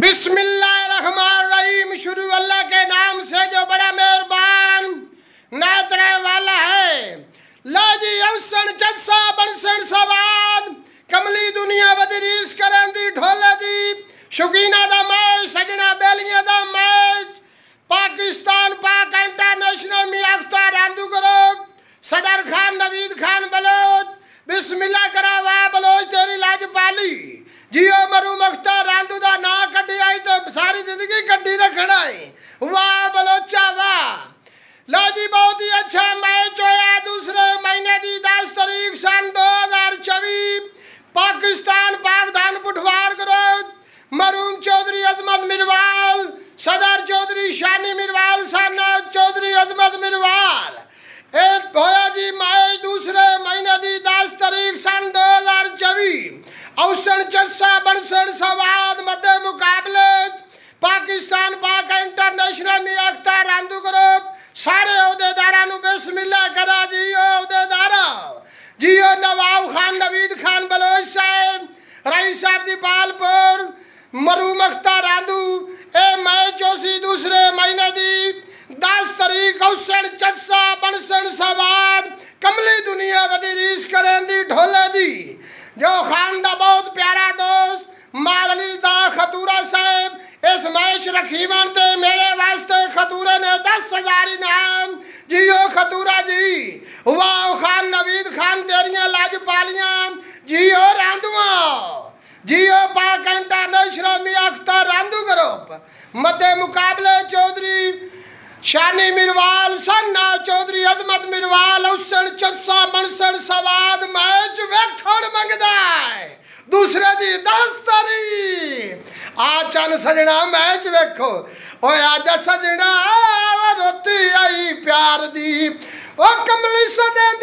बिस्मिल्लाम शुरू अल्लाह के नाम से जो बड़ा मेहरबान नातरे वाला है लाजी अवसण चसा बड़सण सवाद कमली दुनिया बदरीस करें दी ढोले दी ਸ਼ੌਕੀਨਾ ਦਾ ਮੈਚ ਸਜਣਾ ਬੇਲੀਆਂ ਦਾ ਮੈਚ ਪਾਕਿਸਤਾਨ ਪਾਕ ਇੰਟਰਨੈਸ਼ਨਲ ਮਿਆਖਤਾ ਰਾਂਦੂ ਕਰੋ ਸਦਰ ਖਾਨ ਨਵੀਦ ਖਾਨ ਬਲੋਚ ਬਿਸਮਿਲ੍ਲਾ ਕਰਾਵਾ ਬਲੋਚ ਤੇਰੀ ਲਾਜ ਪਾਲੀ ਜਿਉ ਮਰੂ ਮਖਤਾ ਰਾਂਦੂ ਦਾ घड़ाई वाह बलोचा वाह लो जी बहुत ही अच्छा मैच होया दूसरे महीने की दस तारीख सन दो हजार चौबीस पाकिस्तान पाकदान बुटवार ग्रोथ मरूम चौधरी अजमत मिरवाल सदर चौधरी शानी मिरवाल साना चौधरी अजमत मिरवाल राई साहब जी पालपुर मरूम अख्तर राधू ए मैं जोशी दूसरे महीने दी दस तरीक औसण जस्सा बनसण सवाद कमली दुनिया बदरीश करेंदी ढोले दी जो खान का बहुत प्यारा दोस्त मार दा खतूरा साहब इस मैच रखी मानते मेरे वास्ते खतूरे ने दस हजार इनाम जियो खतूरा जी वाह खान नवीद खान तेरिया लाज पालिया जियो जियो पाक अंतरनेशनल अख्तर रांधू ग्रुप मध्य मुकाबले चौधरी शानी मिरवाल सन्ना चौधरी अजमत मिरवाल उसण चस्सा मनसण सवाद मैच वेखण मंगदा है दूसरे दी दस्तरी आ चल सजना मैच वेखो ओए अज सजना रोती आई प्यार दी ओ कमली सदे